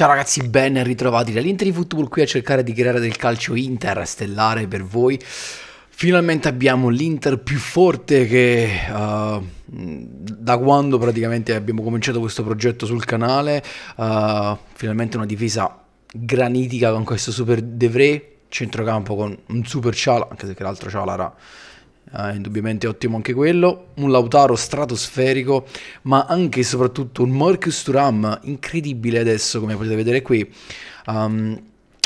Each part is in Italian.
Ciao ragazzi, ben ritrovati dall'Inter di Football qui a cercare di creare del calcio inter stellare per voi. Finalmente abbiamo l'Inter più forte che uh, da quando praticamente abbiamo cominciato questo progetto sul canale. Uh, finalmente una difesa granitica con questo super Devre, centrocampo con un super Ciala, anche se che l'altro Ciala era Ah, indubbiamente ottimo anche quello, un Lautaro stratosferico, ma anche e soprattutto un Marcus Turam incredibile adesso, come potete vedere qui. Um,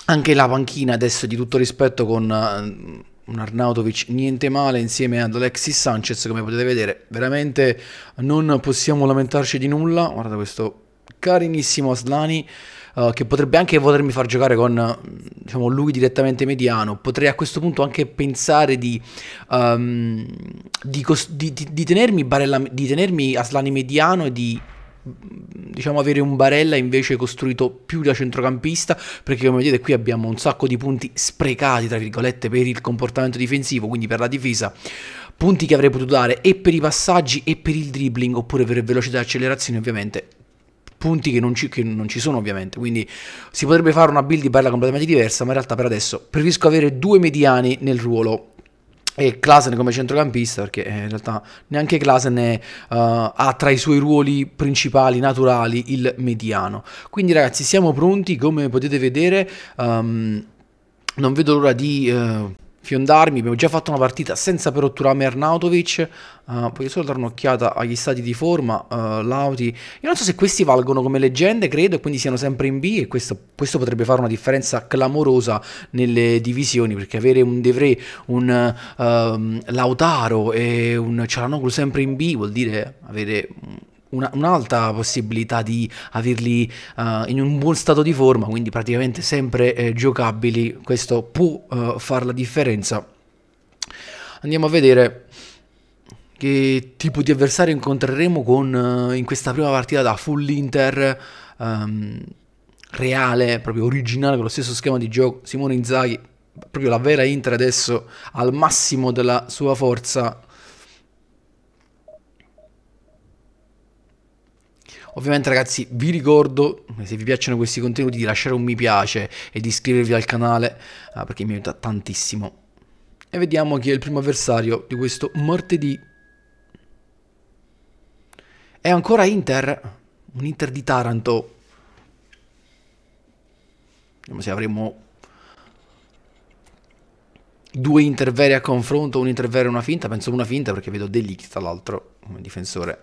anche la panchina adesso di tutto rispetto con uh, un Arnautovic niente male insieme ad Alexis Sanchez, come potete vedere, veramente non possiamo lamentarci di nulla. guarda questo carinissimo Aslani. Uh, eh, che potrebbe anche potermi far giocare con diciamo, lui direttamente mediano. Potrei a questo punto anche pensare di, um, di, di, di tenermi, barella, di tenermi Aslani mediano e di diciamo avere un Barella invece costruito più da centrocampista perché come vedete qui abbiamo un sacco di punti sprecati tra virgolette per il comportamento difensivo quindi per la difesa punti che avrei potuto dare e per i passaggi e per il dribbling oppure per velocità e accelerazione ovviamente punti che non, ci, che non, ci, sono ovviamente, quindi si potrebbe fare una build di perla completamente diversa, ma in realtà per adesso preferisco avere due mediani nel ruolo e Klasen come centrocampista perché eh, in realtà neanche Klasen è, uh, ha tra i suoi ruoli principali naturali il mediano quindi ragazzi siamo pronti come potete vedere um, non vedo l'ora di uh, fiondarmi, abbiamo già fatto una partita senza però Turame Arnautovic, uh, eh, voglio solo dare un'occhiata agli stati di forma, uh, Lauti, io non so se questi valgono come leggende, credo, e quindi siano sempre in B e questo, questo, potrebbe fare una differenza clamorosa nelle divisioni, perché avere un De un uh, Lautaro e un Cialanoglu sempre in B vuol dire avere mm, una, un'alta possibilità di averli uh, in un buon stato di forma, quindi praticamente sempre eh, giocabili, questo può uh, eh, fare la differenza. Andiamo a vedere che tipo di avversario incontreremo con, uh, in questa prima partita da full Inter. Um, reale, proprio originale, con lo stesso schema di gioco. Simone Inzaghi, proprio la vera Inter adesso al massimo della sua forza Ovviamente ragazzi vi ricordo, se vi piacciono questi contenuti, di lasciare un mi piace e di iscrivervi al canale ah, perché mi aiuta tantissimo. E vediamo chi è il primo avversario di questo martedì. È ancora Inter, un Inter di Taranto. Vediamo se avremo due Inter veri a confronto, un Inter vero e una finta. Penso una finta perché vedo Delict, tra l'altro, come difensore.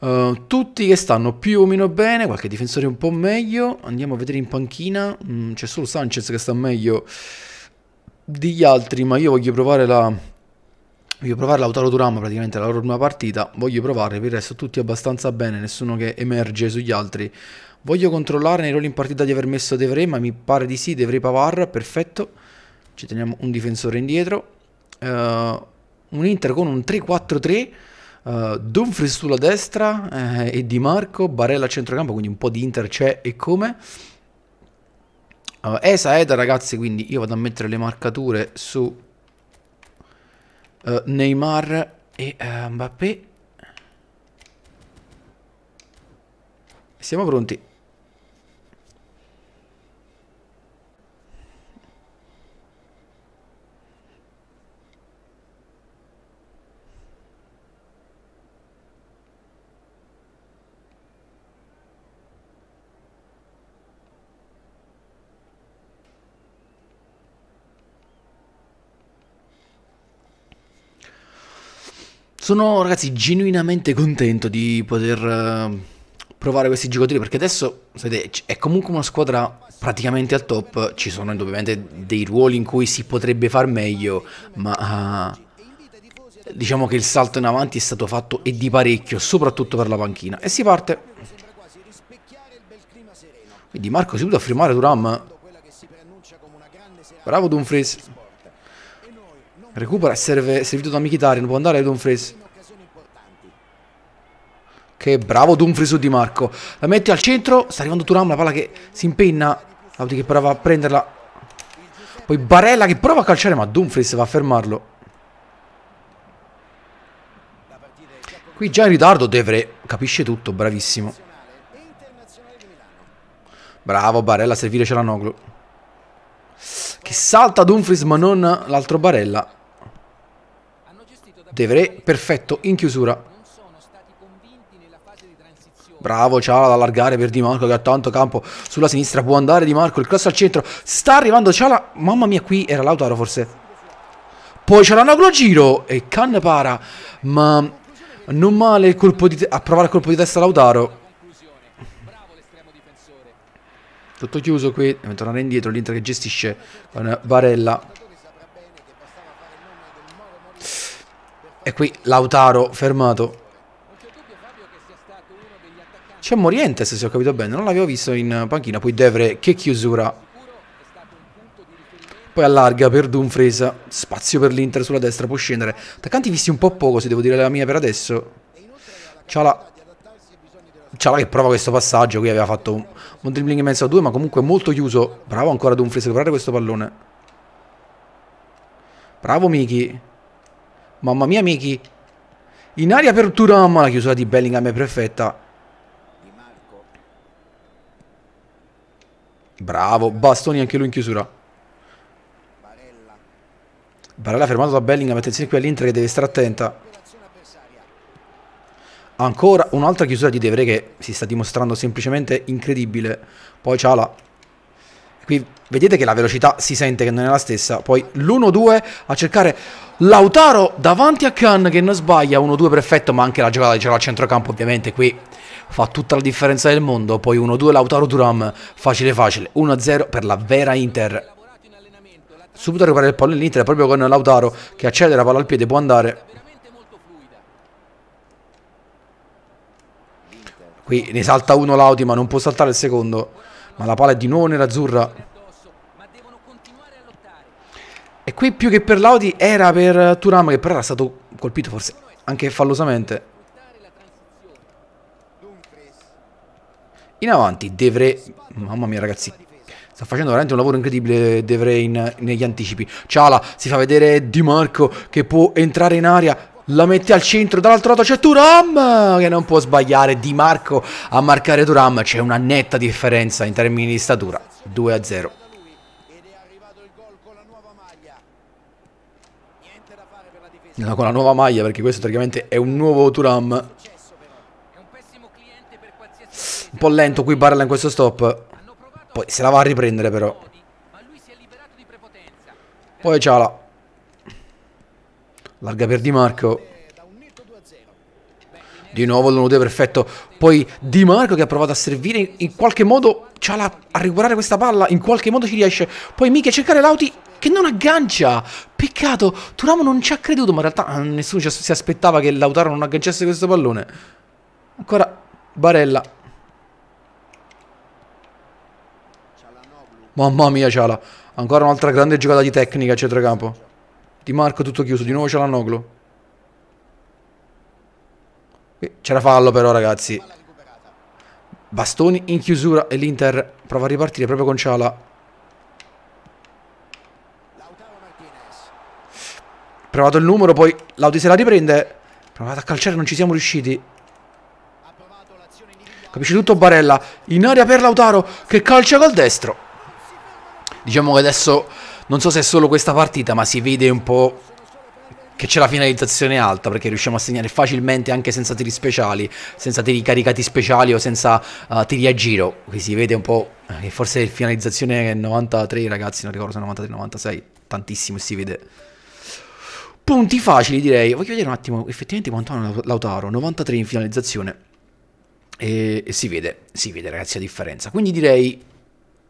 Eh, tutti che stanno più o meno bene, qualche difensore un po' meglio. Andiamo a vedere in panchina. Mm, c'è solo Sanchez che sta meglio degli altri, ma io voglio provare la. Voglio provare l'Autaro Durama praticamente la loro prima partita. Voglio provare, per il resto tutti abbastanza bene, nessuno che emerge sugli altri. Voglio controllare nei ruoli in partita di aver messo De ma mi pare di sì, De Pavar, perfetto. Ci teniamo un difensore indietro. Uh, un Inter con un 3-4-3 Uh, Dumfries sulla destra eh, e Di Marco, Barella a centrocampo, quindi un po' di Inter c'è e come. Uh, Esa Eda ragazzi, quindi io vado a mettere le marcature su uh, Neymar e Mbappé. Siamo pronti. Sono ragazzi genuinamente contento di poter eh, provare questi giocatori perché adesso sapete, è comunque una squadra praticamente al top, ci sono indubbiamente dei ruoli in cui si potrebbe far meglio, ma uh, diciamo che il salto in avanti è stato fatto e di parecchio, soprattutto per la panchina. E si parte. Quindi Marco si è a firmare Duram. Bravo Dumfries. Recupera, serve, servito da Michitarian, può andare Dumfries. Che bravo Dumfries su Di Marco. La mette al centro, sta arrivando Turam, la palla che si impenna. Laudi che prova a prenderla. Poi Barella che prova a calciare, ma Dumfries va a fermarlo. Qui già in ritardo Devre, capisce tutto, bravissimo. Bravo Barella, a servire Celanoglu. Che salta Dumfries ma non l'altro Barella. De perfetto, in chiusura. Bravo Ciala ad allargare per Di Marco che ha tanto campo sulla sinistra. Può andare Di Marco, il cross al centro. Sta arrivando Ciala. Mamma mia, qui era Lautaro forse. Poi c'è l'anaglo a giro e Can para. Ma non male il colpo di a provare il colpo di testa Lautaro. Tutto chiuso qui, Deve tornare indietro, l'Inter che gestisce con Varella. E qui Lautaro fermato. C'è Morientes se ho capito bene, non l'avevo visto in panchina. Poi Devre che chiusura. Poi allarga per Dumfries, spazio per l'Inter sulla destra, può scendere. Attaccanti visti un po' poco, se devo dire la mia per adesso. Ciala. Ciala che prova questo passaggio, qui aveva fatto un, un dribbling immenso a due, ma comunque molto chiuso. Bravo ancora Dumfries a recuperare questo pallone. Bravo Miki. Mamma mia, amici. In aria per Turam, la chiusura di Bellingham è perfetta. Bravo, Bastoni anche lui in chiusura. Barella fermato da Bellingham, attenzione qui all'Inter che deve stare attenta. Ancora un'altra chiusura di Devre che si sta dimostrando semplicemente incredibile. Poi Ciala Qui vedete che la velocità si sente che non è la stessa. Poi l'1-2 a cercare Lautaro davanti a Khan che non sbaglia. 1-2 perfetto, ma anche la giocata di al centrocampo ovviamente qui fa tutta la differenza del mondo. Poi 1-2 Lautaro Duram facile facile. 1-0 per la vera Inter. Subito a recuperare il pallone l'Inter proprio con Lautaro che accede la palla al piede, può andare. Qui ne salta uno Lauti ma non può saltare il secondo. Ma la palla è di nuovo nell'azzurra. E qui più che per Laudi era per Turam che però era stato colpito forse anche fallosamente. In avanti Devre... Mamma mia ragazzi, Sta facendo veramente un lavoro incredibile Devre in, negli anticipi. Ciala si fa vedere Di Marco che può entrare in aria. La mette al centro, dall'altro lato c'è Turam che non può sbagliare. Di Marco a marcare Turam, c'è una netta differenza in termini di statura. 2 a 0. No, con la nuova maglia perché questo praticamente è un nuovo Turam. Un po' lento qui Barella in questo stop. Poi se la va a riprendere però. Poi c'ha la... Larga per Di Marco. Di nuovo l1 perfetto. Poi Di Marco che ha provato a servire in qualche modo, c'ha la, a recuperare questa palla, in qualche modo ci riesce. Poi Michi a cercare Lauti che non aggancia. Peccato, Turamo non ci ha creduto, ma in realtà ah, nessuno si aspettava che Lautaro non agganciasse questo pallone. Ancora Barella. Mamma mia Ciala, ancora un'altra grande giocata di tecnica a centrocampo. Di Marco tutto chiuso, di nuovo c'è l'Anoglu. C'era fallo però ragazzi. Bastoni in chiusura e l'Inter prova a ripartire proprio con Ciala. Provato il numero, poi Lauti se la riprende. Provato a calciare, non ci siamo riusciti. Capisce tutto Barella. In aria per Lautaro che calcia col destro. Diciamo che adesso non so se è solo questa partita, ma si vede un po' che c'è la finalizzazione alta perché riusciamo a segnare facilmente anche senza tiri speciali, senza tiri caricati speciali o senza uh, tiri a giro. Qui si vede un po' eh, che forse finalizzazione è 93 ragazzi, non ricordo se è 93-96, tantissimo si vede. Punti facili direi, voglio vedere un attimo effettivamente quanto hanno Lautaro, 93 in finalizzazione. E, e si vede, si vede ragazzi la differenza. Quindi direi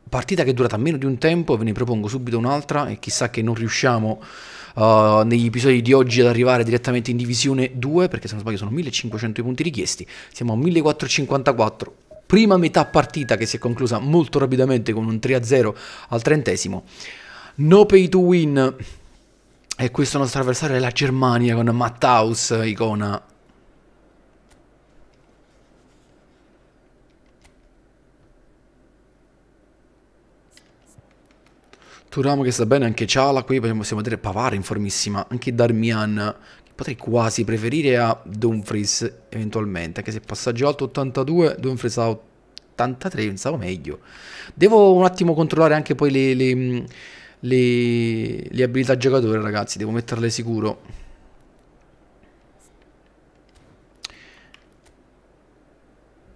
partita che è durata meno di un tempo, ve ne propongo subito un'altra e chissà che non riusciamo uh, negli episodi di oggi ad arrivare direttamente in divisione 2, perché se non sbaglio sono 1500 i punti richiesti, siamo a 1454. Prima metà partita che si è conclusa molto rapidamente con un 3-0 al trentesimo. No pay to win. E questo nostro avversario è la Germania con Matthaus, icona Turam che sta bene, anche Ciala, qui possiamo vedere Pavar in formissima, anche Darmian, potrei quasi preferire a Dumfries eventualmente, anche se passaggio alto 82, Dumfries a 83, pensavo meglio. Devo un attimo controllare anche poi le, le, le, le abilità giocatore ragazzi, devo metterle sicuro.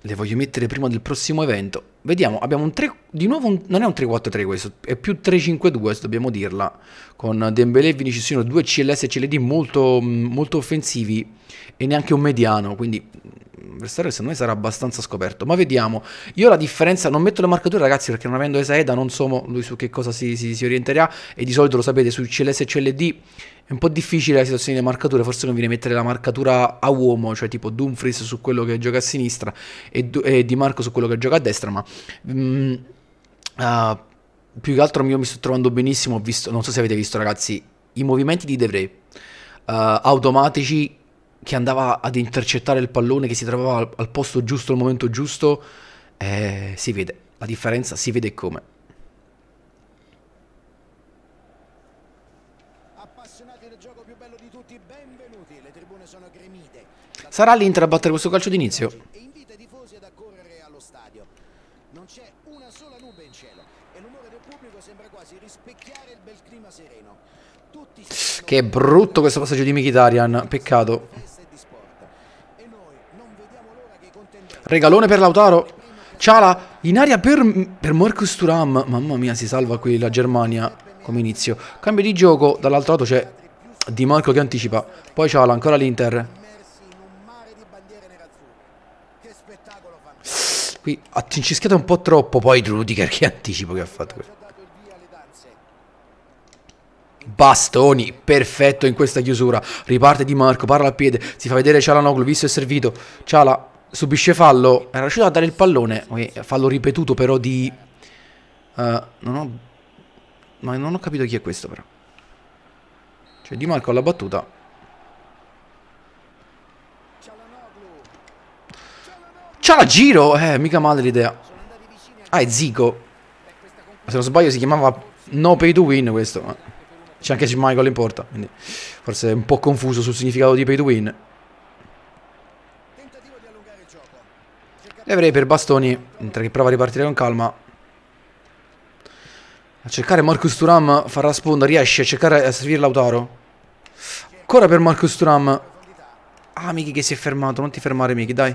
Le voglio mettere prima del prossimo evento. Vediamo, abbiamo un 3, di nuovo un, non è un 3-4-3 questo, è più 3-5-2 dobbiamo dirla, con Dembélé e Vinicius sono due CLS e CLD molto, molto offensivi e neanche un mediano, quindi avversario secondo me sarà abbastanza scoperto. Ma vediamo. Io la differenza, non metto le marcature ragazzi perché non avendo Esaeda non so lui su che cosa si, si, si orienterà e di solito lo sapete su CLS e CLD è un po' difficile la situazione delle marcature, forse conviene mettere la marcatura a uomo, cioè tipo Dumfries su quello che gioca a sinistra e, e Di Marco su quello che gioca a destra, ma... Mm, uh, più che altro io mi sto trovando benissimo, ho visto, non so se avete visto ragazzi, i movimenti di Devre uh, ah, automatici che andava ad intercettare il pallone, che si trovava al, al posto giusto al momento giusto, eh, si vede. La differenza si vede come. Sarà l'Inter a battere questo calcio d'inizio? Che brutto questo passaggio di Mkhitaryan, peccato. Regalone per Lautaro. Ciala in aria per, per Marcus Turam. Mamma mia, si salva qui la Germania come inizio. Cambio di gioco, dall'altro lato c'è Di Marco che anticipa. Poi Ciala, ancora l'Inter. Qui cincischiata un po' troppo, poi Rudiger che anticipo che ha fatto Bastoni, perfetto in questa chiusura. Riparte Di Marco, parla a piede, si fa vedere Ciala Noglu, visto e servito. Ciala subisce fallo, era riuscito a dare il pallone, fallo ripetuto però di... Uh, non ho... Ma non ho capito chi è questo però. Cioè Di Marco alla battuta. C'ha la giro! Eh, mica male l'idea. Ah, è Zico. Se non sbaglio si chiamava No Pay to Win questo. C'è anche Michael in porta, quindi forse è un po' confuso sul significato di Pay to Win. E avrei per Bastoni, mentre che prova a ripartire con calma. A cercare Marcus Turam, farà sponda, riesce a cercare a servire Lautaro. Ancora per Marcus Turam. Ah, Miki che si è fermato, non ti fermare Miki, dai.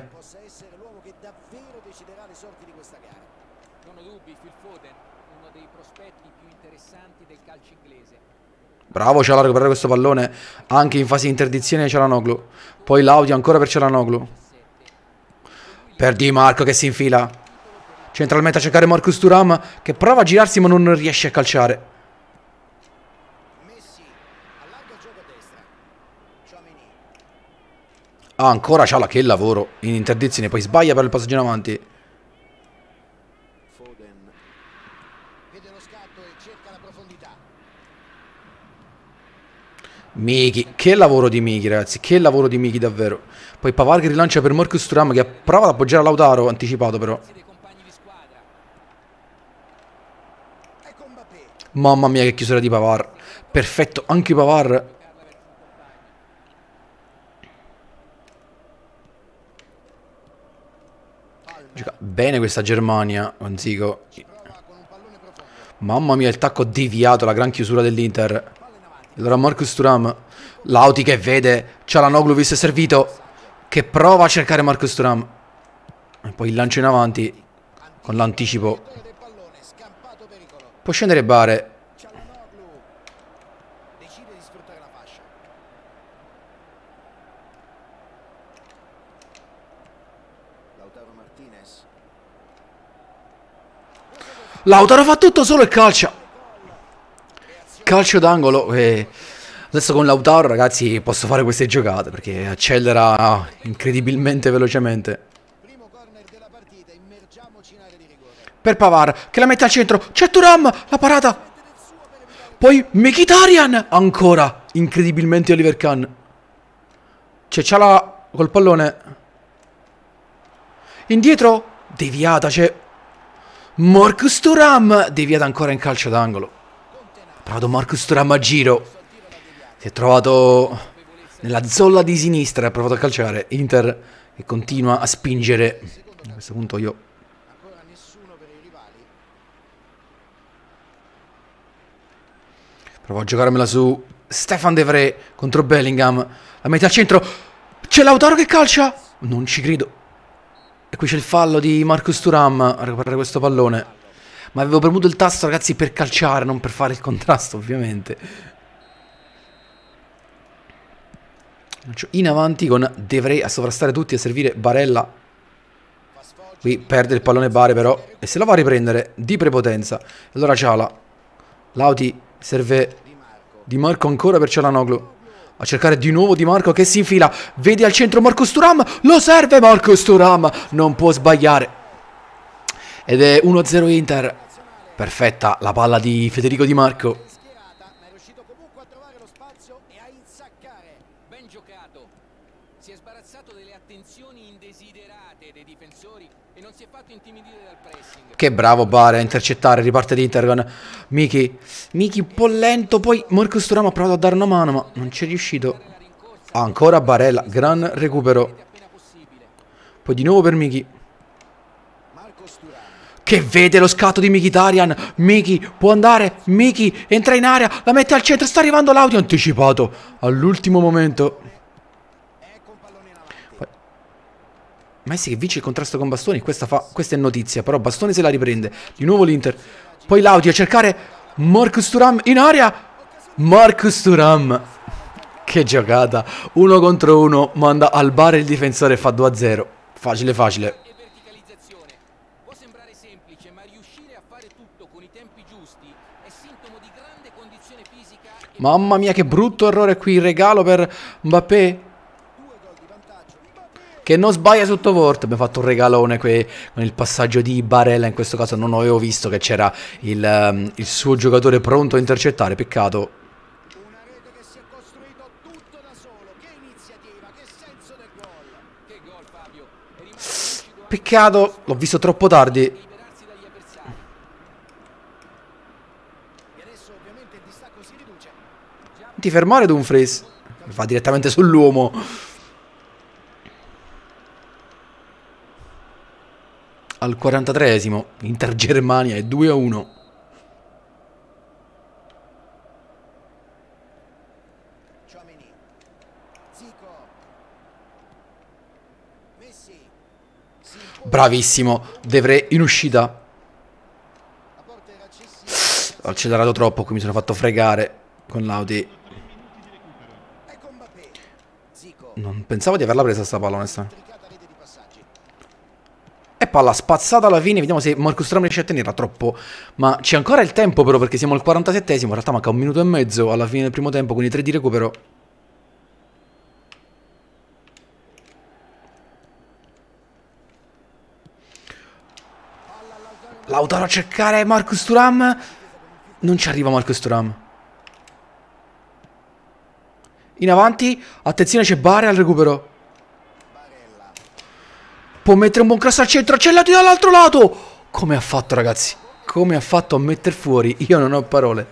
Bravo Ciala a recuperare questo pallone. Anche in fase di interdizione Cialanoglu. Poi Laudio ancora per Cialanoglu. Per Di Marco che si infila. Centralmente a cercare Marcus Turam che prova a girarsi ma non riesce a calciare. Ah, ancora Ciala, che lavoro. In interdizione, poi sbaglia per il passaggio in avanti. Miki, che lavoro di Miki ragazzi, che lavoro di Miki davvero. Poi Pavar che rilancia per Marcus Turam che prova ad appoggiare Lautaro, anticipato però. Mamma mia che chiusura di Pavar. Perfetto, anche Pavar. Gioca bene questa Germania, Manzico. Mamma mia il tacco deviato, la gran chiusura dell'Inter. Allora Marcus Turam, Lauti che vede Cialanoglu visto è servito, che prova a cercare Marcus Turam. E poi il lancio in avanti con l'anticipo. Può scendere Bare. Lautaro fa tutto solo e calcia calcio d'angolo. E eh, adesso con Lautaro, ragazzi, posso fare queste giocate perché accelera incredibilmente velocemente. Per Pavar, che la mette al centro. C'è Turam, la parata. Poi Mkhitaryan, ancora. Incredibilmente Oliver Khan. C'è Ciala col pallone. Indietro, deviata, c'è Morcus Turam, deviata ancora in calcio d'angolo trovato Marcus Turam a giro. Si è trovato nella zolla di sinistra e ha provato a calciare. Inter che continua a spingere. A questo punto io... Provo a giocarmela su Stefan De Vrij contro Bellingham. La mette al centro. C'è Lautaro che calcia. Non ci credo. E qui c'è il fallo di Marcus Turam a recuperare questo pallone. Ma avevo premuto il tasto, ragazzi, per calciare, non per fare il contrasto, ovviamente. In avanti con Devrei a sovrastare tutti e servire Barella. Qui perde il pallone Bare però. E se la va a riprendere di prepotenza. Allora Ciala. Lauti serve Di Marco ancora per Cialanoglu a cercare di nuovo Di Marco che si infila, vede al centro Marco Sturam, lo serve Marco Sturam, non può sbagliare, ed è 1-0 Inter. Perfetta la palla di Federico Di Marco. Che bravo Bare a intercettare, riparte l'Inter con Miki. Miki un po' lento, poi Marco Sturano ha provato a dare una mano, ma non c'è riuscito. ancora Barella, gran recupero. Poi di nuovo per Miki che vede lo scatto di Mikitarian. Miki può andare, Miki entra in area, la mette al centro, sta arrivando l'audio anticipato all'ultimo momento. Messi che vince il contrasto con Bastoni, questa, fa, questa è notizia, però Bastoni se la riprende. Di nuovo l'Inter. Poi l'audio a cercare Marcus Turam in area. Marcus Turam. Che giocata. Uno contro uno, manda al bar il difensore fa 2-0. Facile, facile. Può sembrare semplice, ma riuscire a fare tutto con i tempi giusti è sintomo di grande condizione fisica. Mamma mia, che brutto errore qui. regalo per Mbappé. Che non sbaglia sotto Vort. Abbiamo fatto un regalone qui con il passaggio di Barella. In questo caso non avevo visto che c'era il, ehm, il suo giocatore pronto a intercettare. Peccato. Peccato, l'ho visto troppo tardi. Ti fermare Dumfries. Va direttamente sull'uomo. Al 43esimo, Inter Germania è 2 1. Bravissimo. Devre in uscita. Ho accelerato troppo, qui mi sono fatto fregare con l'Audi. Non pensavo di averla presa sta palla, onestamente. E palla spazzata alla fine, vediamo se Marcus Thuram riesce a tenerla troppo. Ma c'è ancora il tempo però, perché siamo al 47esimo, in realtà manca un minuto e mezzo alla fine del primo tempo, quindi 3 di recupero. Lautaro a cercare Marcus Turam. Non ci arriva Marcus Turam. In avanti, attenzione c'è Barre al recupero. Può mettere un buon cross al centro, c'è Lati dall'altro lato. Come ha fatto ragazzi? Come ha fatto a mettere fuori? Io non ho parole.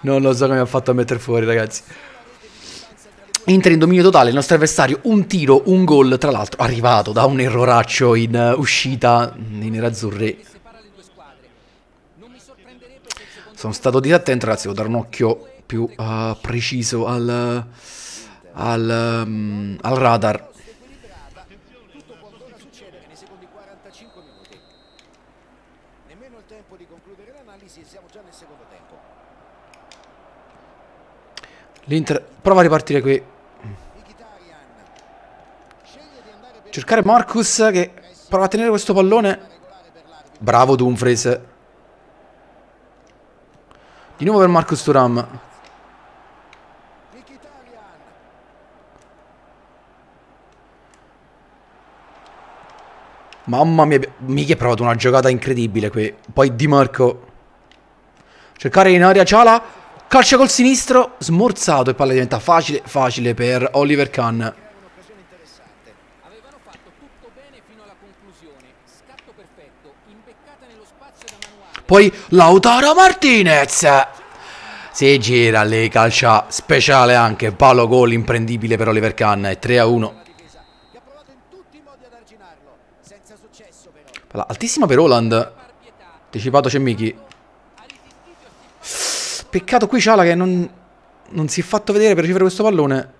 Non lo so come ha fatto a mettere fuori ragazzi. Inter in dominio totale, il nostro avversario un tiro, un gol, tra l'altro arrivato da un erroraccio in eh, uscita nei nerazzurri. Sono stato disattento, ragazzi, devo dare un occhio più uh, preciso al, al, um, al radar. L'Inter prova a ripartire qui. Cercare Marcus che prova a tenere questo pallone. Bravo Dumfries. Di nuovo per Marcus Turam. Mamma mia, mica ha provato una giocata incredibile qui. Poi Di Marco. Cercare in aria Ciala. Calcia col sinistro. Smorzato e palla diventa facile, facile per Oliver Kahn. Poi Lautaro Martinez. Si gira lì, calcia speciale anche. Palo gol imprendibile per Oliver Kahn. 3 a 1. altissima per Holland. Anticipato c'è Miki. Peccato qui Ciala che non, non si è fatto vedere per ricevere questo pallone.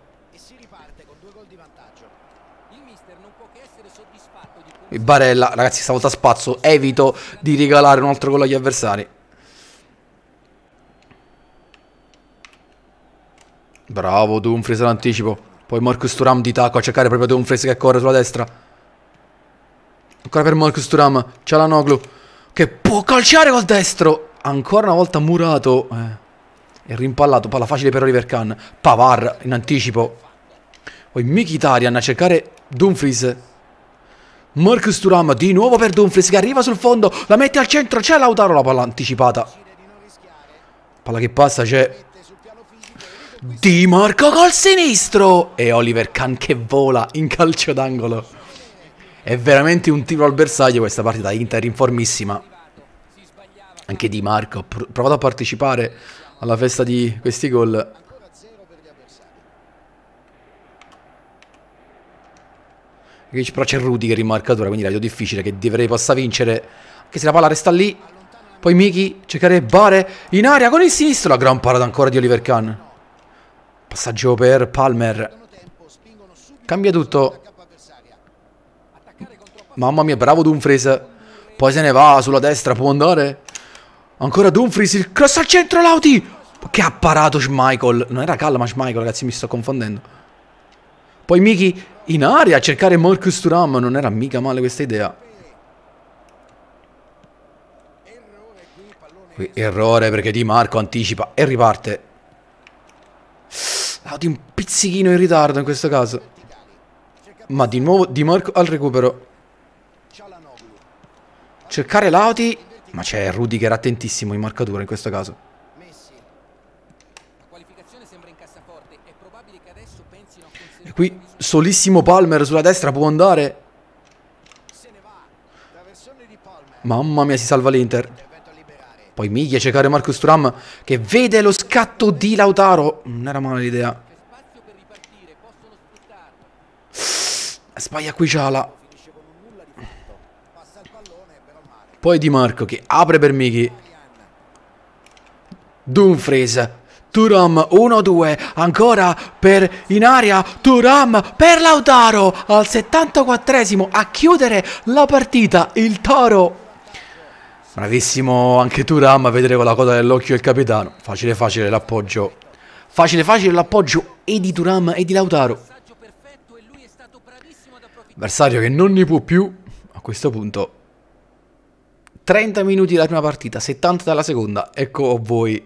E Barella, ragazzi, stavolta spazzo, evito di regalare un altro gol agli avversari. Bravo Dumfries all'anticipo. Poi Marcus Turam di tacco a cercare proprio Dumfries che corre sulla destra. Ancora per Marcus Turam. Noglu che può calciare col destro. Ancora una volta murato. Eh. E rimpallato. Palla facile per Oliver Khan. Pavar in anticipo. Poi Mikitarian a cercare Dumfries. Marcus Turam di nuovo per Dumfries che arriva sul fondo, la mette al centro, c'è Lautaro, la palla anticipata. Palla che passa, c'è Di Marco col sinistro e Oliver Kahn che vola in calcio d'angolo. È veramente un tiro al bersaglio questa partita, Inter in formissima. Anche Di Marco ha provato a partecipare alla festa di questi gol. Però c'è Rudiger in marcatura, quindi radio difficile che dovrei possa vincere. Che se la palla resta lì. Poi Miki cercare Bare in aria con il sinistro. La gran parata ancora di Oliver Kahn. Passaggio per Palmer. Cambia tutto. Mamma mia, bravo Dumfries. Poi se ne va sulla destra, può andare. Ancora Dumfries, il cross al centro, Lauti. Che ha parato Schmeichel. Non era Calma Schmeichel, ragazzi, mi sto confondendo. Poi Miki in aria a cercare Marcus Turam. Non era mica male questa idea. Qui errore perché Di Marco anticipa e riparte. Ah, di un pizzichino in ritardo in questo caso. Ma di nuovo Di Marco al recupero. Cercare Lauti. Ma c'è Rudy che era attentissimo in marcatura in questo caso. E qui Solissimo Palmer sulla destra può andare. Mamma mia, si salva l'Inter. Poi miglia cercare Marcus Turam che vede lo scatto di Lautaro. Non era male l'idea. Sbaglia qui Ciala. Poi Di Marco che apre per Miki. Dumfries Turam 1-2, ancora per in aria, Turam per Lautaro al 74esimo a chiudere la partita, il Toro. Bravissimo anche Turam a vedere con la coda dell'occhio il capitano, facile facile l'appoggio, facile facile l'appoggio e di Turam e di Lautaro. Avversario che non ne può più a questo punto. 30 minuti dalla prima partita, 70 dalla seconda, ecco voi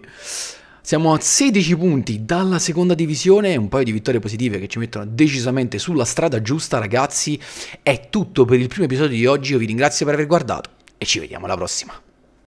siamo a 16 punti dalla seconda divisione, un paio di vittorie positive che ci mettono decisamente sulla strada giusta, ragazzi. È tutto per il primo episodio di oggi, io vi ringrazio per aver guardato e ci vediamo alla prossima.